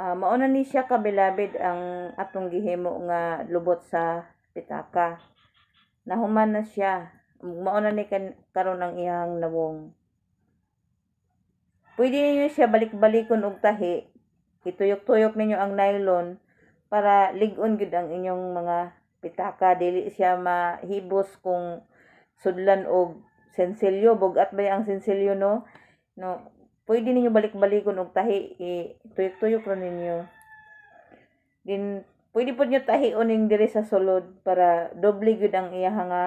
Uh, mauna ni siya kabilabid ang atong gihimo nga lubot sa pitaka. Nahuman na siya. Mauna ni kan karon ang iyang nawong. Pwede ninyo siya balik-balikon og tahi. Ituyok-tuyok ninyo ang nylon para ligon gud ang inyong mga pitaka dili siya mahibos kung sudlan og sensilyo bugat ba ang sensilyo no no Pwede ninyo balik-balikon og tahi, tuyok-tuyok ron ninyo. Din, pwede po nyo tahion ning diri sa sulod para doble gyud ang iyaha nga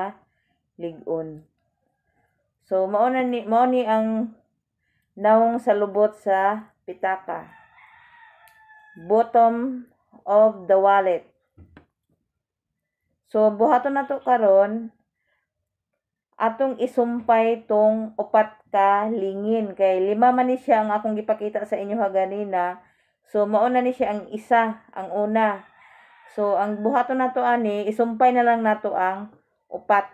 ligon. So mao na ni mao ni ang naong lubot sa pitaka. Bottom of the wallet. So buhaton nato karon atong isumpay tong upat ka lingin kay lima man ni siya ang akong gipakita sa inyo ha ganina so mao na ni siya ang isa ang una so ang buhaton nato ani isumpay na lang nato ang upat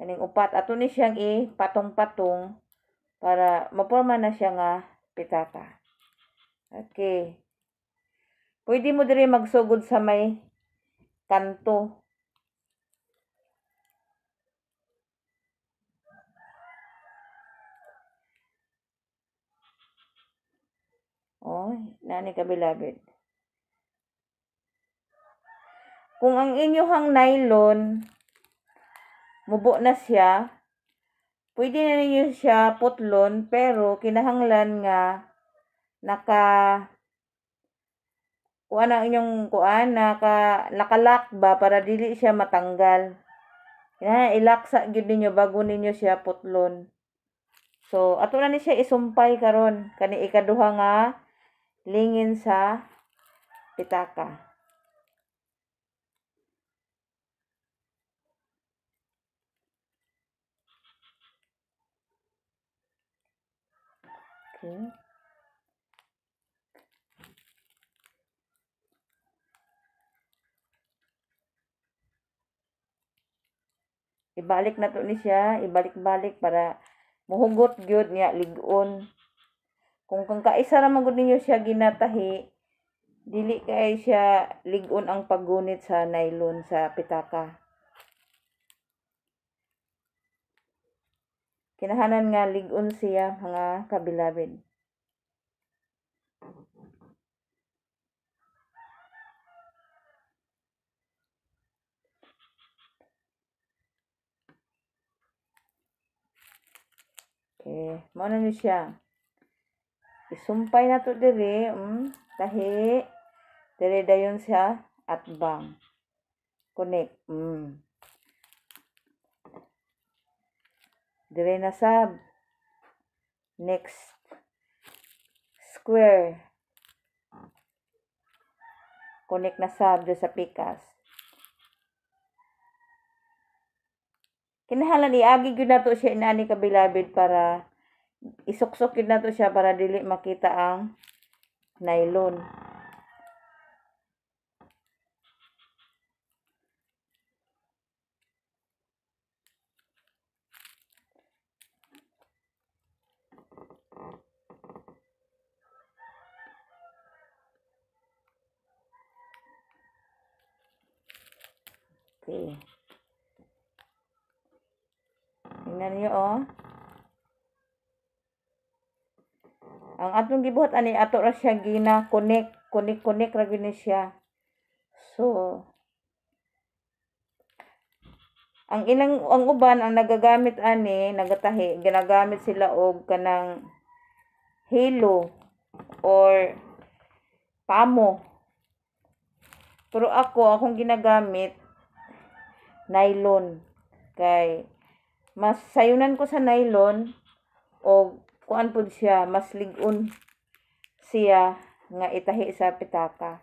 kaning upat ato ni siyang ipatong-patong para maporma na siya nga pitata okay pwede mo diri magsugod sa may kanto. Oy, nani ka beloved. Kung ang inyohang nylon, mubo na siya, pwede na ninyo siya putlon, pero kinahanglan nga naka kuan ang inyong kuan naka nakalak ba para dili siya matanggal na ilaksa gyud ninyo bago ninyo siya putlon so ato na ni siya isumpay karon kani ikaduha nga lingin sa pitaka okay Ibalik na to ni siya, ibalik-balik para muhugot gyud niya ligon. Kung kung kaisa ra magud ninyo siya ginatahi, dili kay siya ligon ang paggunit sa nylon sa pitaka. Kinahanan nga ligon siya mga kabilabid. Okay. Muna ni siya. Isumpay na to diri. Um, mm, tahi. Diri dayon siya at bang. Connect. Um. Mm. Dire na sab. Next. Square. Connect na sab sa pikas. Kinahalan iagi gyud nato siya inani kabilabid para isuksok gyud nato siya para dili makita ang nylon. Ang atong gibuhat ani ato ra siya gina connect, connect, connect ra gina siya. So ang ilang ang uban ang nagagamit ani nagatahi ginagamit sila og kanang hilo or pamo. Pero ako akong ginagamit nylon kay mas sayunan ko sa nylon o kuan pud siya mas ligon siya nga itahi sa pitaka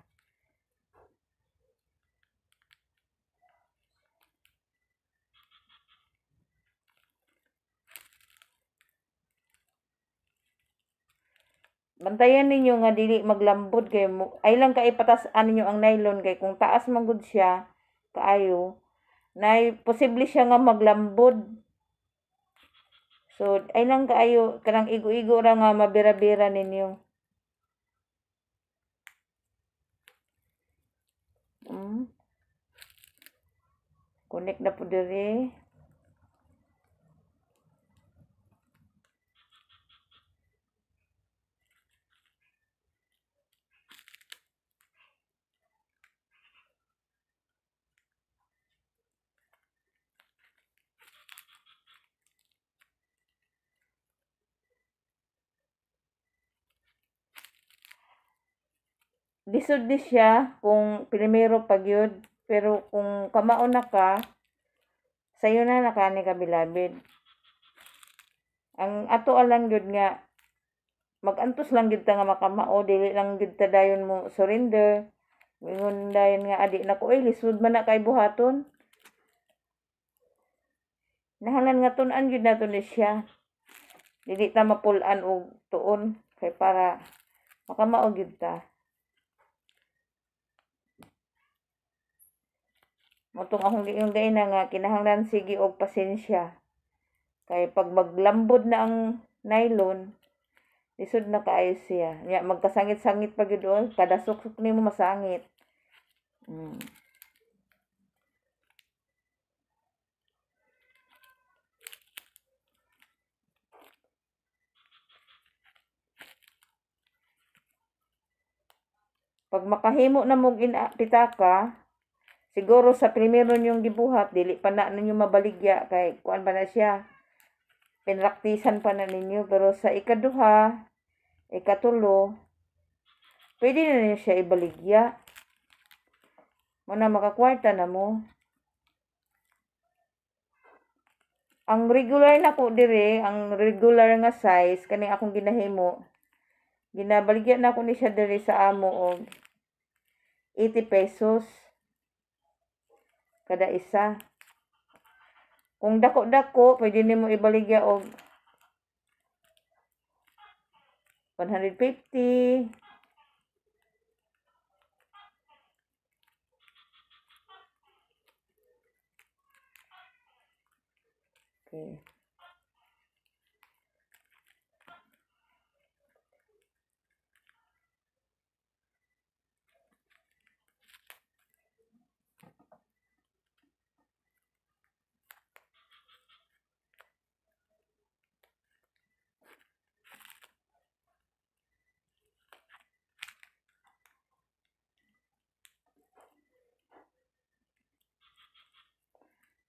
Bantayan ninyo nga dili maglambod kay mo ay lang kay patasan ninyo ang nylon kay kung taas man gud siya kaayo na posible siya nga maglambod So, ay lang kaayo, kanang igo-igo ra nga mabira-bira ninyo. Mm. Connect na po diri. lisod di siya kung primero pagyod pero kung kamauna ka sayo na nakani ka bilabid ang ato alang gud nga magantos lang gyud ta nga makamao dili lang gyud ta dayon mo surrender Mingon dayon nga adik nako ko eh, lisod man na kay buhaton. Nahalan nga tun-an yun na ni siya. Dili ta mapul-an og tuon kay para makamao yun ta. Matong akong yung gay na nga, kinahanglan sige og pasensya. Kay pag maglambod na ang nylon, lisod na kaayo siya. Ya, magkasangit-sangit pa gid ol, kada suksok nimo masangit. Mm. Pag makahimo na mong ina pitaka, Siguro sa primero niyong gibuhat, dili pa na ninyo mabaligya kay kuan pa na siya. Pinraktisan pa na ninyo pero sa ikaduha, ikatulo, pwede na ninyo siya ibaligya. Muna makakwarta na mo. Ang regular na ko dire, ang regular nga size kani akong ginahimo. Ginabaligya na ko ni siya dire sa amo og 80 pesos. kada isa. Kung dako-dako, pwede nimo ibaligya og 150 Okay.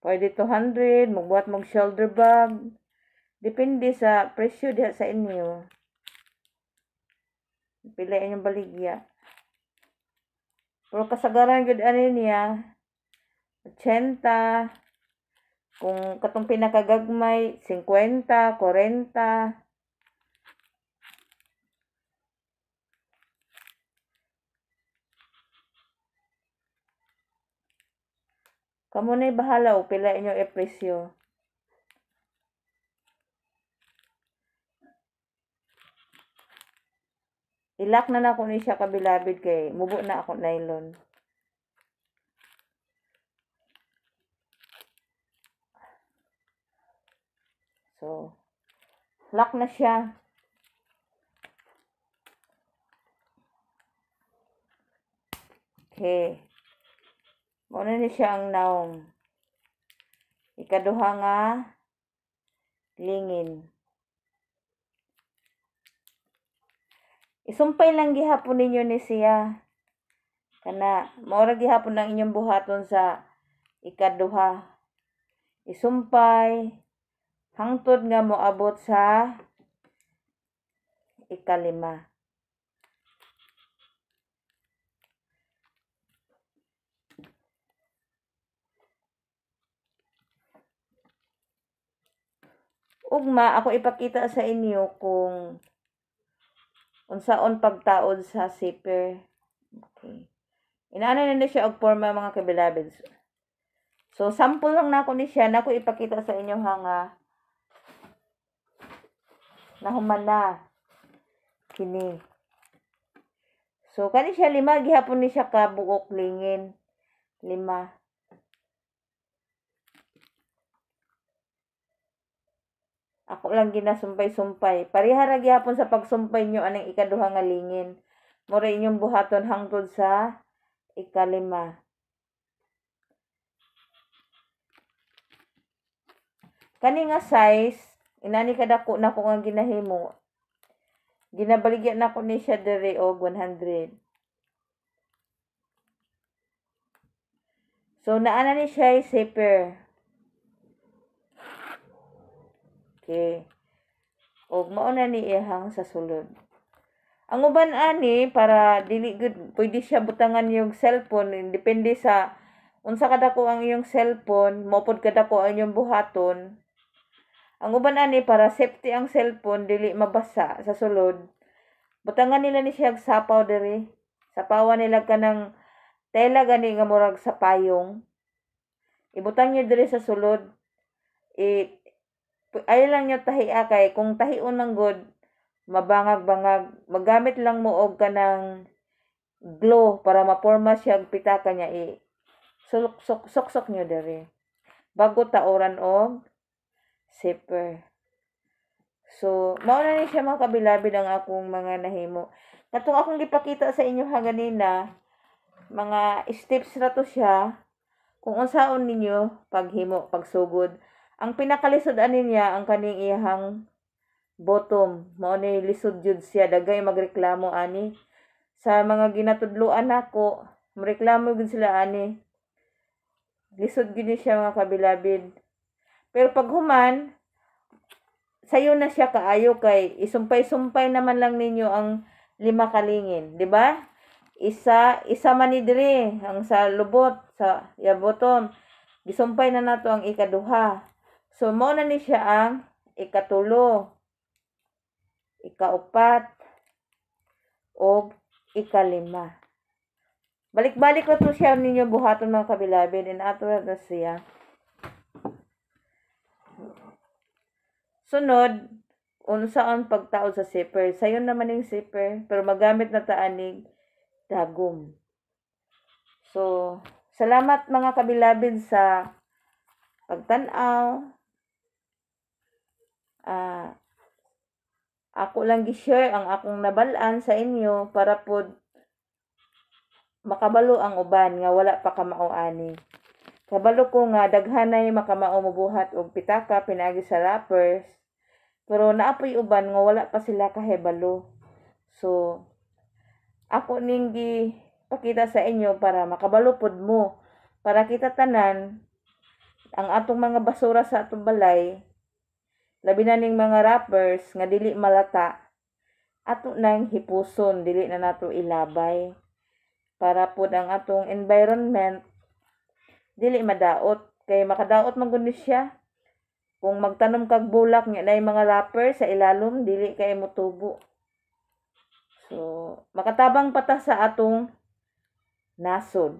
Pwede 200, magbuhat mong shoulder bag. Depende sa presyo diha sa inyo. Piliin yung baligya. Pero kasagaran gud ano niya, 80, kung katong pinakagagmay, 50, 40, Kamo na bahala o pila inyo e-presyo. Ilak na na ko ni siya kabilabid kay mubo na ako nylon. So, lock na siya. Okay. Muna ni siya ang naong. Ikaduha nga, lingin. Isumpay lang gihapon ninyo ni siya. Kana, maura gihapon ng inyong buhaton sa ikaduha. Isumpay, hangtod nga moabot sa ikalima. ugma ako ipakita sa inyo kung unsaon pagtaod sa zipper. Okay. Inaanay na siya og porma mga kabilabid. So, sample lang na na ni siya na nako ipakita sa inyo hanga na humana kini. So, kani siya lima gihapon ni siya ka buok lingin. Lima. Ako lang ginasumpay-sumpay. Parihara gyapon sa pagsumpay nyo anang ikaduha nga lingin. Mura inyong buhaton hangtod sa ikalima. Kani nga size, inani kadako na ko nga ginahimo. Ginabaligyan na ko ni siya dere og 100. So, naana ni siya ay zipper. Okay. Ug mao na ni ihang sa sulod. Ang uban ani para dili gud pwede siya butangan yung cellphone depende sa unsa kadako ang iyong cellphone, mopod kadako ang iyong buhaton. Ang uban ani para safety ang cellphone dili mabasa sa sulod. Butangan nila ni siya sapaw diri. Sapawan nila kanang tela gani nga murag sa payong. Ibutang niyo diri sa sulod. I ay lang nyo tahi akay, ah, kung tahiun ng good, mabangag-bangag, magamit lang mo og ka kanang glow para maporma siya pitaka niya i suksok sok sok nyo dere. Bago taoran og zipper. So, mauna ni siya mga kabilabid ang akong mga nahimo. Katong akong gipakita sa inyo ha ganina, mga steps ra to siya. Kung unsaon ninyo paghimo, pagsugod, ang pinakalisod ani niya ang kaning ihang bottom. Mao ni lisod jud siya dagay magreklamo ani sa mga ginatudloan nako. Mareklamo gud sila ani. Lisod gini siya mga kabilabid. Pero pag human, sayo na siya kaayo kay isumpay-sumpay naman lang ninyo ang lima kalingin, di ba? Isa isa man ni dire ang sa lubot sa ya bottom Gisumpay na nato ang ikaduha. So, muna ni siya ang ikatulo, ikaupat, o ikalima. Balik-balik na to siya ninyo buhaton ng kabilabin and after na siya. Sunod, unsaon pagtao sa zipper. Sayon naman yung zipper, pero magamit na taanig dagom. So, salamat mga kabilabid sa pagtanaw, uh, ako lang gi-share ang akong nabalaan sa inyo para pod makabalo ang uban nga wala pa kamao ani. Kabalo ko nga daghanay makamao mubuhat og pitaka pinaagi sa rappers pero naapoy uban nga wala pa sila kahibalo. So ako ning gi pakita sa inyo para makabalo pod mo para kita tanan ang atong mga basura sa atong balay Labi na ning mga rappers nga dili malata ato nang hipuson dili na nato ilabay para pod ang atong environment dili madaot kay makadaot man gud siya kung magtanom kag bulak nya na mga rapper sa ilalom dili kay motubo so makatabang pata sa atong nasod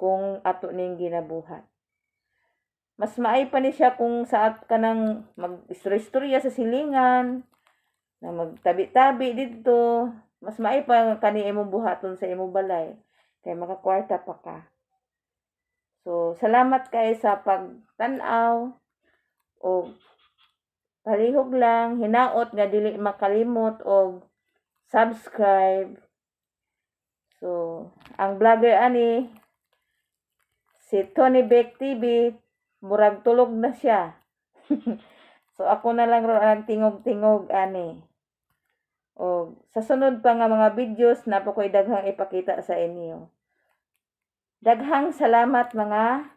kung ato ning ginabuhat mas maay pa ni siya kung saat ka nang mag-istorya sa silingan, na magtabi-tabi dito, mas maay pa kani imong buhaton sa imong balay, kay makakwarta pa ka. So, salamat kay sa pagtanaw o palihog lang, hinaot nga dili makalimot o subscribe. So, ang vlogger ani si Tony Beck TV murag tulog na siya. so ako na lang ro ang tingog-tingog ani. O sa sunod pa nga mga videos na po ko'y daghang ipakita sa inyo. Daghang salamat mga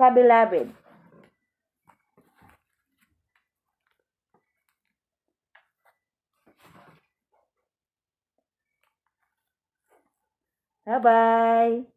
kabilabid. Bye-bye.